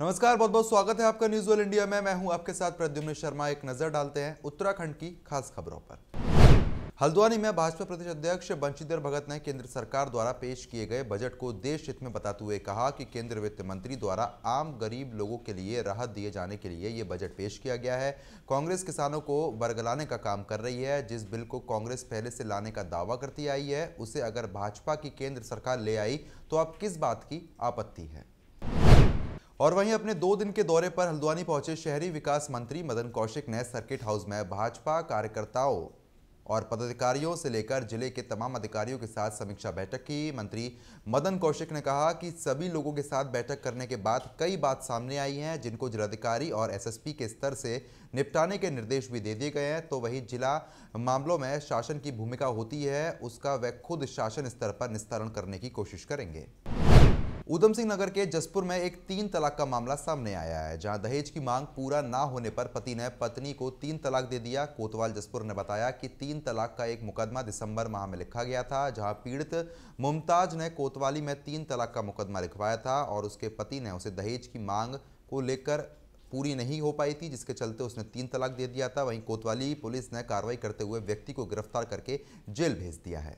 नमस्कार बहुत बहुत स्वागत है आपका न्यूज वर्ल्ड इंडिया में मैं हूं आपके साथ प्रद्युम्न शर्मा एक नजर डालते हैं उत्तराखंड की खास खबरों पर हल्द्वानी में भाजपा प्रदेश अध्यक्ष बंशीधर भगत ने केंद्र सरकार द्वारा पेश किए गए बजट को देश हित में बताते हुए कहा कि केंद्र वित्त मंत्री द्वारा आम गरीब लोगों के लिए राहत दिए जाने के लिए ये बजट पेश किया गया है कांग्रेस किसानों को बरगलाने का काम कर रही है जिस बिल को कांग्रेस पहले से लाने का दावा करती आई है उसे अगर भाजपा की केंद्र सरकार ले आई तो अब किस बात की आपत्ति है और वहीं अपने दो दिन के दौरे पर हल्द्वानी पहुंचे शहरी विकास मंत्री मदन कौशिक ने सर्किट हाउस में भाजपा कार्यकर्ताओं और पदाधिकारियों से लेकर जिले के तमाम अधिकारियों के साथ समीक्षा बैठक की मंत्री मदन कौशिक ने कहा कि सभी लोगों के साथ बैठक करने के बाद कई बात सामने आई हैं जिनको जिलाधिकारी और एसएसपी के स्तर से निपटाने के निर्देश भी दे दिए गए हैं तो वही जिला मामलों में शासन की भूमिका होती है उसका वह खुद शासन स्तर पर निस्तारण करने की कोशिश करेंगे उधम सिंह नगर के जसपुर में एक तीन तलाक का मामला सामने आया है जहां दहेज की मांग पूरा ना होने पर पति ने पत्नी को तीन तलाक दे दिया कोतवाल जसपुर ने बताया कि तीन तलाक का एक मुकदमा दिसंबर माह में लिखा गया था जहां पीड़ित मुमताज ने कोतवाली में तीन तलाक का मुकदमा लिखवाया था और उसके पति ने उसे दहेज की मांग को लेकर पूरी नहीं हो पाई थी जिसके चलते उसने तीन तलाक दे दिया था वहीं कोतवाली पुलिस ने कार्रवाई करते हुए व्यक्ति को गिरफ्तार करके जेल भेज दिया है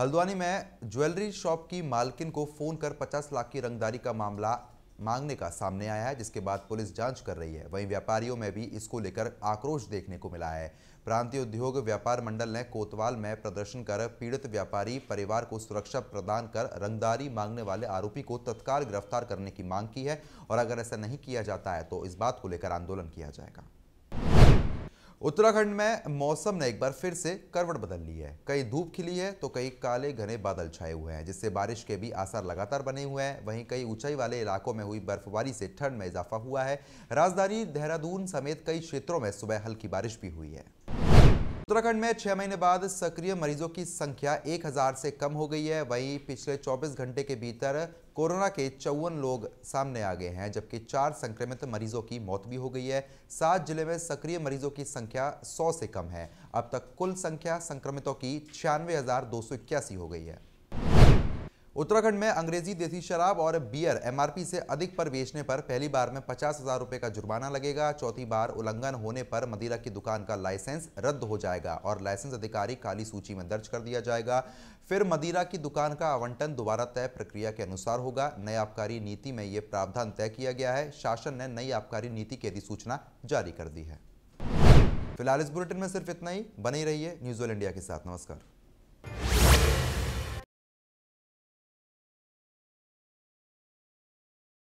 हल्द्वानी में ज्वेलरी शॉप की मालकिन को फोन कर 50 लाख की रंगदारी का मामला मांगने का सामने आया है जिसके बाद पुलिस जांच कर रही है वहीं व्यापारियों में भी इसको लेकर आक्रोश देखने को मिला है प्रांतीय उद्योग व्यापार मंडल ने कोतवाल में प्रदर्शन कर पीड़ित व्यापारी परिवार को सुरक्षा प्रदान कर रंगदारी मांगने वाले आरोपी को तत्काल गिरफ्तार करने की मांग की है और अगर ऐसा नहीं किया जाता है तो इस बात को लेकर आंदोलन किया जाएगा उत्तराखंड में मौसम ने एक बार फिर से करवट बदल ली है कई धूप खिली है तो कई काले घने बादल छाए हुए हैं जिससे बारिश के भी आसार लगातार बने हुए हैं वहीं कई ऊंचाई वाले इलाकों में हुई बर्फबारी से ठंड में इजाफा हुआ है राजधानी देहरादून समेत कई क्षेत्रों में सुबह हल्की बारिश भी हुई है उत्तराखंड में छह महीने बाद सक्रिय मरीजों की संख्या 1000 से कम हो गई है वहीं पिछले 24 घंटे के भीतर कोरोना के चौवन लोग सामने आ गए हैं जबकि चार संक्रमित मरीजों की मौत भी हो गई है सात जिले में सक्रिय मरीजों की संख्या 100 से कम है अब तक कुल संख्या संक्रमितों की छियानवे हो गई है उत्तराखंड में अंग्रेजी देसी शराब और बियर एमआरपी से अधिक पर बेचने पर पहली बार में पचास हजार रुपए का जुर्माना लगेगा चौथी बार उल्लंघन होने पर मदिरा की दुकान का लाइसेंस रद्द हो जाएगा और लाइसेंस अधिकारी काली सूची में दर्ज कर दिया जाएगा फिर मदिरा की दुकान का आवंटन दोबारा तय प्रक्रिया के अनुसार होगा नई आबकारी नीति में ये प्रावधान तय किया गया है शासन ने नई आबकारी नीति की अधिसूचना जारी कर दी है फिलहाल इस बुलेटिन में सिर्फ इतना ही बने रहिए न्यूज ऑल इंडिया के साथ नमस्कार